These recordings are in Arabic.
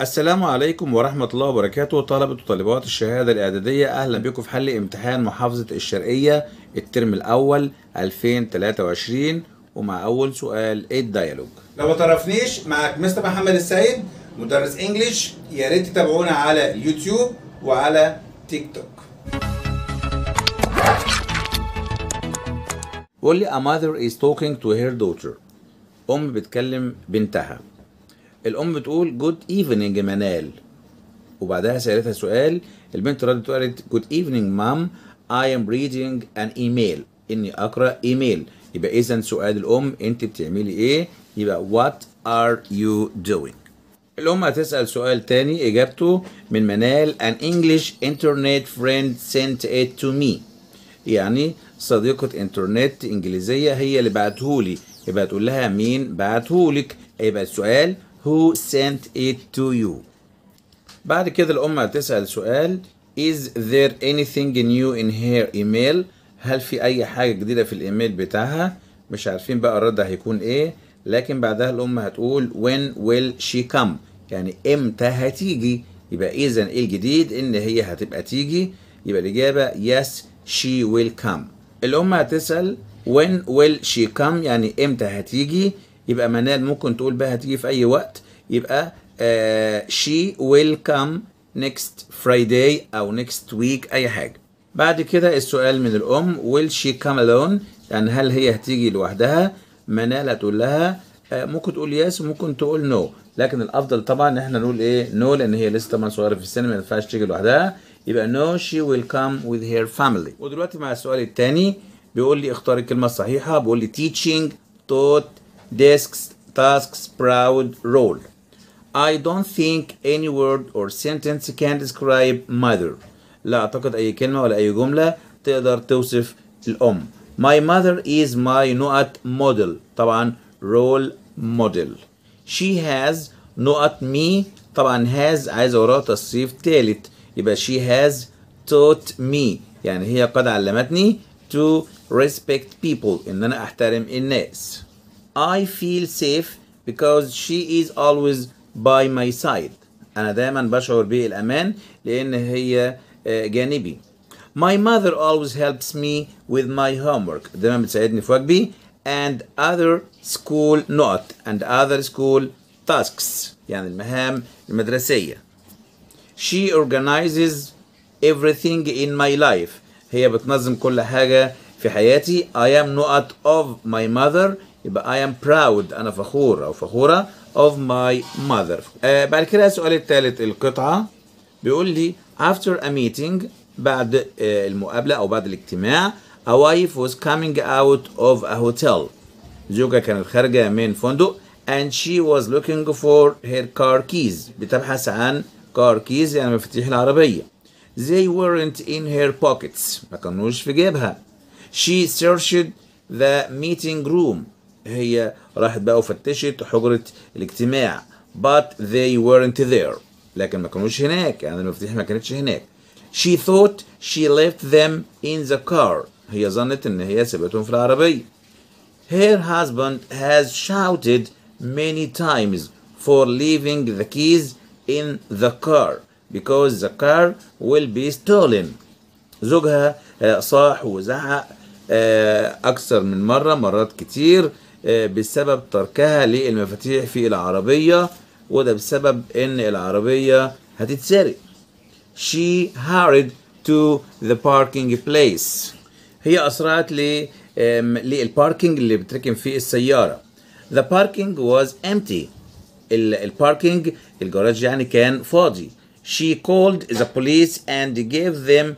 السلام عليكم ورحمة الله وبركاته طلبة وطالبات الشهادة الإعدادية أهلا بكم في حل امتحان محافظة الشرقية الترم الأول 2023 ومع أول سؤال إيه الديالوج؟ لو ما تعرفنيش معاك مستر محمد السيد مدرس إنجليش يا ريت تتابعونا على اليوتيوب وعلى تيك توك قول لي a mother is talking to her daughter أم بتكلم بنتها الام بتقول جود ايفنينج منال وبعدها سالتها سؤال البنت ردت وقالت جود ايفنينج مام اي ام ريدنج ان ايميل اني اقرا ايميل يبقى اذا سؤال الام انت بتعملي ايه يبقى وات ار يو دوينج الام هتسال سؤال تاني اجابته من منال an English internet friend sent it to me يعني صديقة انترنت انجليزية هي اللي بعتهولي يبقى تقول لها مين بعتهولك يبقى السؤال who sent it to you بعد كده الأم هتسأل سؤال is there anything new in her email هل في أي حاجة جديدة في الإيميل بتاعها مش عارفين بقى الرد هيكون إيه لكن بعدها الأم هتقول when will she come يعني إمتى هتيجي يبقى إذا إيه الجديد إن هي هتبقى تيجي يبقى الإجابة yes she will come الأم هتسأل when will she come يعني إمتى هتيجي يبقى منال ممكن تقول بقى هتيجي في اي وقت يبقى آه، she will come next Friday او next week اي حاجه بعد كده السؤال من الام will she come alone يعني هل هي هتيجي لوحدها منال هتقول لها آه، ممكن تقول yes وممكن تقول no. لكن الافضل طبعا ان احنا نقول ايه نو no لان هي لسه طبعا صغيره في السن ما ينفعش تيجي لوحدها يبقى no she will come with her family ودلوقتي مع السؤال الثاني بيقول لي اختار الكلمه الصحيحه بيقول لي teaching taught desks, tasks, proud, role. I don't think any word or sentence can describe mother. لا أعتقد أي كلمة ولا أي جملة تقدر توصف الأم. My mother is my not model. طبعا role model. She has not me طبعا has عايز وراها تصريف تالت يبقى she has taught me يعني هي قد علمتني to respect people إن أنا أحترم الناس. I feel safe because she is always by my side أنا دايما بشعر بالأمان لأن هي جانبي My mother always helps me with my homework دايما بتساعدني في واجبي and other school not and other school tasks يعني المهام المدرسية she organizes everything in my life هي بتنظم كل حاجة في حياتي I am not of my mother يبقى I am proud أنا فخور أو فخورة of my mother آه بعد كده السؤال الثالث القطعة بيقول لي after a meeting بعد آه المقابلة أو بعد الاجتماع a wife was coming out of a hotel زوجها كانت خارجة من فندق and she was looking for her car keys بتبحث عن car keys يعني مفاتيح العربية they weren't in her pockets ما كانوش في جيبها she searched the meeting room هي راحت بقى وفتشت حجرة الاجتماع but they weren't there لكن ما كانوش هناك يعني المفاتيح ما كانتش هناك she thought she left them in the car هي ظنت ان هي سابتهم في العربية her husband has shouted many times for leaving the keys in the car because the car will be stolen زوجها صاح وزعق أكثر من مرة مرات كتير آه، بسبب تركها للمفاتيح في العربية وده بسبب إن العربية هتتسرق. She hurried to the parking place. هي أسرعت للباركينج اللي بتركن فيه السيارة. The parking was empty. الباركينج الجراج يعني كان فاضي. She called the police and gave them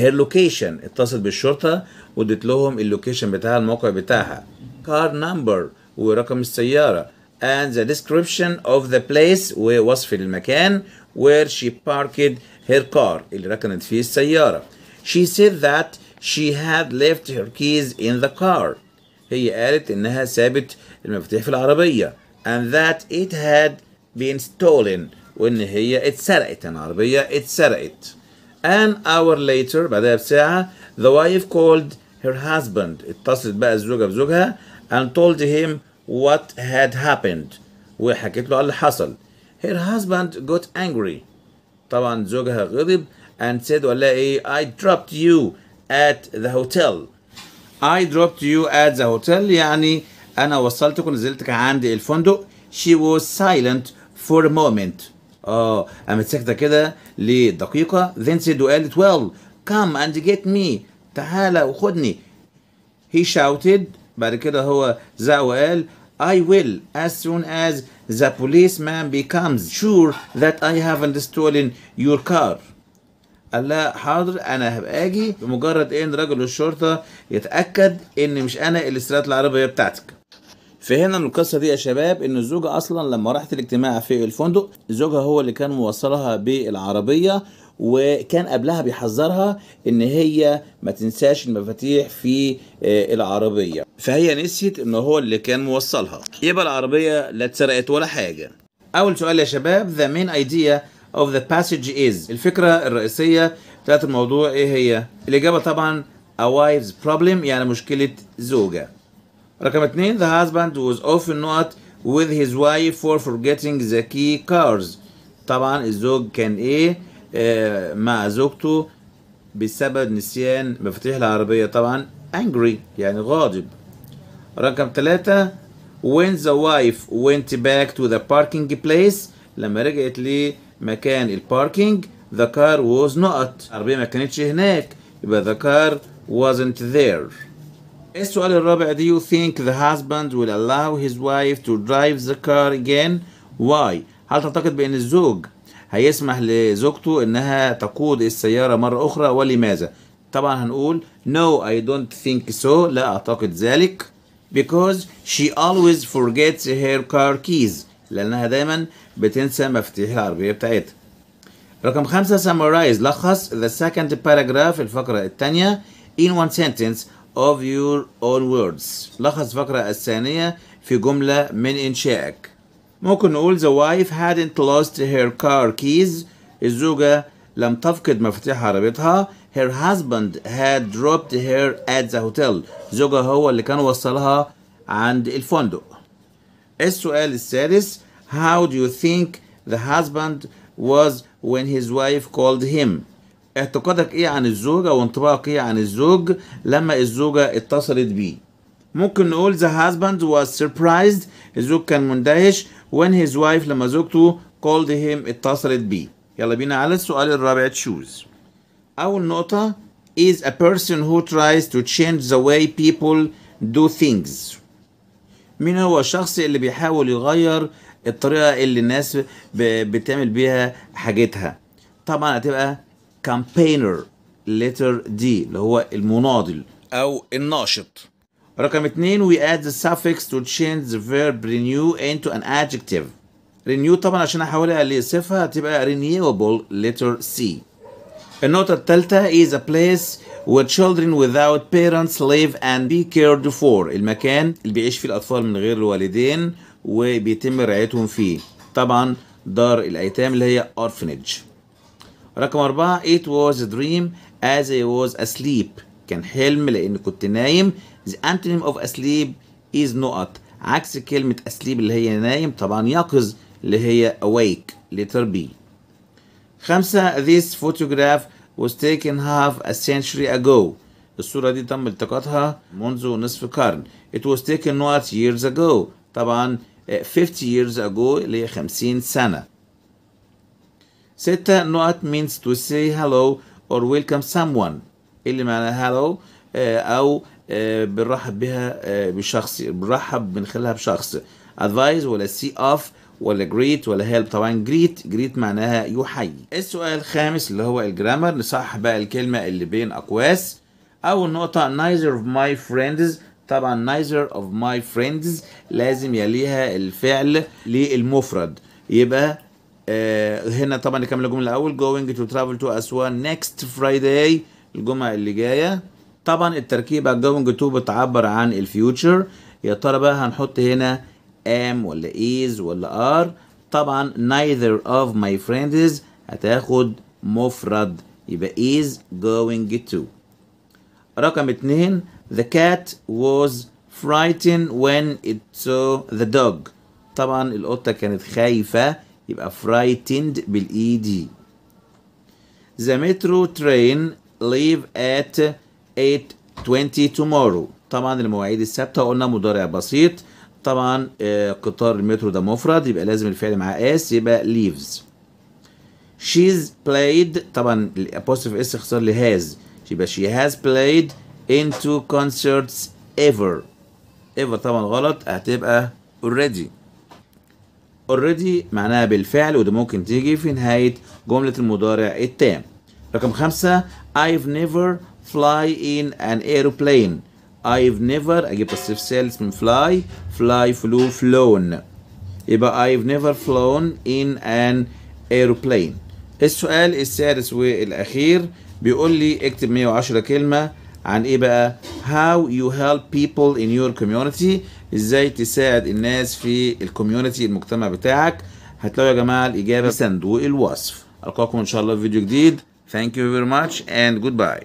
her location. اتصلت بالشرطة ودت لهم اللوكيشن بتاعها الموقع بتاعها. car number ورقم السيارة and the description of the place ووصف المكان where she parked her car اللي ركنت فيه السيارة she said that she had left her keys in the car هي قالت إنها سابت المفاتيح في العربية and that it had been stolen وإن هي اتسرقت العربية اتسرقت an hour later بعدها بساعة the wife called her husband اتصلت بقى الزوجة بزوجها and told him what had happened وحكيت له اللي حصل her husband got angry طبعا زوجها غضب and said ولا ايه I dropped you at the hotel I dropped you at the hotel يعني أنا وصلتك ونزلتك عند الفندق she was silent for a moment اه قامت ساكتة كده لدقيقة then said وقالت well come and get me تعالى وخدني he shouted بعد كده هو زق وقال I will as soon as the policeman becomes sure that I haven't stolen your car قال لا حاضر انا هبقى اجي بمجرد ان رجل الشرطه يتاكد ان مش انا اللي سرقت العربيه بتاعتك فهنا من القصه دي يا شباب ان الزوجه اصلا لما راحت الاجتماع في الفندق زوجها هو اللي كان موصلها بالعربيه وكان قبلها بيحذرها ان هي ما تنساش المفاتيح في آه، العربيه فهي نسيت ان هو اللي كان موصلها يبقى العربيه لا اتسرقت ولا حاجه اول سؤال يا شباب the main idea of the passage is الفكره الرئيسيه بتاعت الموضوع ايه هي الاجابه طبعا a wife's problem يعني مشكله زوجه رقم اتنين the husband was often not with his wife for forgetting the key cards طبعا الزوج كان ايه مع زوجته بسبب نسيان مفاتيح العربية طبعا angry يعني غاضب رقم ثلاثة when the wife went back to the parking place لما رجعت لمكان الباركينج the car was not العربية ما كانتش هناك يبقى the car wasn't there السؤال الرابع do you think the husband will allow his wife to drive the car again why هل تعتقد بأن الزوج هيسمح لزوجته انها تقود السياره مره اخرى ولماذا؟ طبعا هنقول no I don't think so لا اعتقد ذلك because she always forgets her car keys لانها دايما بتنسى مفاتيح العربيه بتاعتها رقم خمسة summarize لخص the second paragraph الفقرة الثانية in one sentence of your own words لخص الفقرة الثانية في جملة من إنشائك ممكن نقول the wife hadn't lost her car keys الزوجة لم تفقد مفاتيح عربيتها her husband had dropped her at the hotel زوجها هو اللي كان وصلها عند الفندق السؤال السادس how do you think the husband was when his wife called him اعتقادك ايه عن الزوجة وانطباعك ايه عن الزوج لما الزوجة اتصلت بيه ممكن نقول the husband was surprised الزوج كان مندهش when his wife لما زوجته called him اتصلت بي يلا بينا على السؤال الرابع تشوز أول نقطة is a person who tries to change the way people do things مين هو الشخص اللي بيحاول يغير الطريقة اللي الناس بتعمل بيها حاجتها طبعا هتبقى campaigner letter D اللي هو المناضل أو الناشط رقم اتنين we add the suffix to change the verb renew into an adjective renew طبعا عشان احولها لصفة هتبقى renewable letter C النقطة التالتة is a place where children without parents live and be cared for المكان اللي بيعيش فيه الأطفال من غير الوالدين وبيتم رعايتهم فيه طبعا دار الأيتام اللي هي orphanage رقم أربعة it was a dream as I was asleep كان حلم لأن كنت نايم The antonym of asleep is not. عكس كلمة asleep اللي هي نايم طبعا يقظ اللي هي awake letter B خمسة this photograph was taken half a century ago الصورة دي تم التقاطها منذ نصف قرن it was taken not years ago طبعا 50 years ago اللي هي 50 سنة ستة not means to say hello or welcome someone اللي معنى hello أو آه، بنرحب بها آه، بشخص بنرحب من خلالها بشخص advise ولا سي اوف ولا جريت ولا هيلب طبعا جريت جريت معناها يحيي السؤال الخامس اللي هو الجرامر نصحح بقى الكلمه اللي بين اقواس اول نقطه neither of my friends طبعا neither of my friends لازم يليها الفعل للمفرد يبقى آه هنا طبعا نكمل الجمله الاول going to travel to Aswan next Friday الجمعه اللي جايه طبعا التركيبة going to بتعبر عن الفيوتشر يا ترى بقى هنحط هنا am ولا is ولا are طبعا neither of my friends هتاخد مفرد يبقى is going to رقم اتنين the cat was frightened when it saw the dog طبعا القطة كانت خايفة يبقى frightened بالإي دي the metro train leave at 8:20 tomorrow طبعا المواعيد الثابته قلنا مضارع بسيط طبعا آه، قطار المترو ده مفرد يبقى لازم الفعل معاه اس يبقى leaves she's played طبعا الابوستروف اس اختصار لهاز يبقى she has played into concerts ever ever طبعا غلط هتبقى already already معناها بالفعل وده ممكن تيجي في نهاية جملة المضارع التام رقم خمسة I've never fly in an airplane I've never أجيب الصفة الثالث من fly fly flew flown يبقى I've never flown in an airplane السؤال السادس والأخير بيقول لي اكتب 110 كلمة عن إيه بقى how you help people in your community إزاي تساعد الناس في الكوميونتي المجتمع بتاعك هتلاقوا يا جماعة الإجابة في صندوق الوصف ألقاكم إن شاء الله في فيديو جديد Thank you very much and goodbye